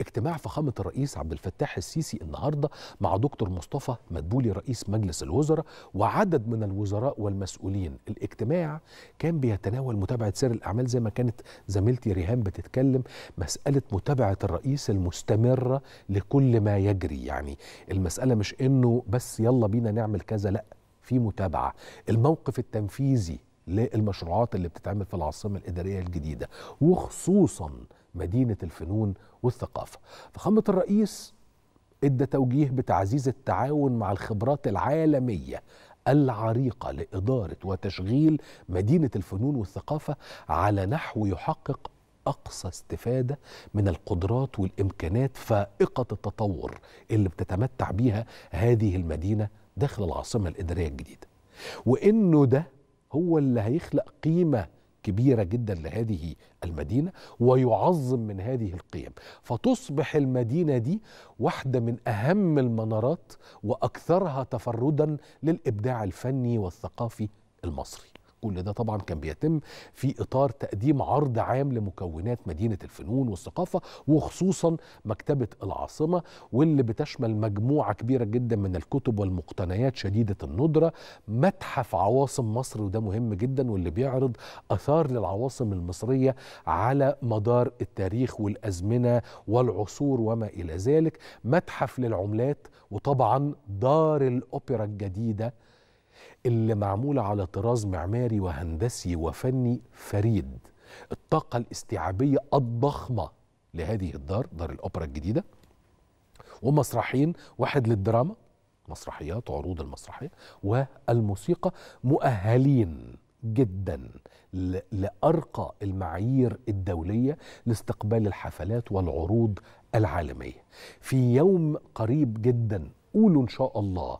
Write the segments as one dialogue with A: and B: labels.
A: اجتماع فخامة الرئيس عبد الفتاح السيسي النهاردة مع دكتور مصطفى مدبولي رئيس مجلس الوزراء وعدد من الوزراء والمسؤولين الاجتماع كان بيتناول متابعة سير الأعمال زي ما كانت زميلتي ريهام بتتكلم مسألة متابعة الرئيس المستمرة لكل ما يجري يعني المسألة مش إنه بس يلا بينا نعمل كذا لأ في متابعة الموقف التنفيذي للمشروعات اللي بتتعمل في العاصمة الإدارية الجديدة وخصوصا مدينة الفنون والثقافة فخامة الرئيس ادى توجيه بتعزيز التعاون مع الخبرات العالمية العريقة لإدارة وتشغيل مدينة الفنون والثقافة على نحو يحقق أقصى استفادة من القدرات والإمكانات فائقة التطور اللي بتتمتع بيها هذه المدينة داخل العاصمة الإدارية الجديدة وإنه ده هو اللي هيخلق قيمة كبيرة جدا لهذه المدينة ويعظم من هذه القيم فتصبح المدينة دي واحدة من أهم المنارات وأكثرها تفردا للإبداع الفني والثقافي المصري كل ده طبعا كان بيتم في اطار تقديم عرض عام لمكونات مدينه الفنون والثقافه وخصوصا مكتبه العاصمه واللي بتشمل مجموعه كبيره جدا من الكتب والمقتنيات شديده الندره متحف عواصم مصر وده مهم جدا واللي بيعرض اثار للعواصم المصريه على مدار التاريخ والازمنه والعصور وما الى ذلك متحف للعملات وطبعا دار الاوبرا الجديده اللي معمولة على طراز معماري وهندسي وفني فريد الطاقة الاستيعابية الضخمة لهذه الدار دار الأوبرا الجديدة ومسرحين واحد للدراما مسرحيات وعروض المسرحية والموسيقى مؤهلين جدا لأرقى المعايير الدولية لاستقبال الحفلات والعروض العالمية في يوم قريب جدا قولوا إن شاء الله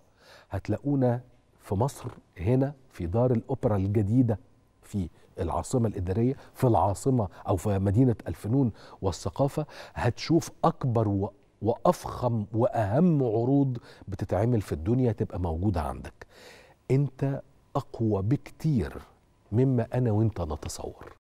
A: هتلاقونا في مصر هنا في دار الأوبرا الجديدة في العاصمة الإدارية في العاصمة أو في مدينة الفنون والثقافة هتشوف أكبر و... وأفخم وأهم عروض بتتعمل في الدنيا تبقى موجودة عندك أنت أقوى بكتير مما أنا وأنت نتصور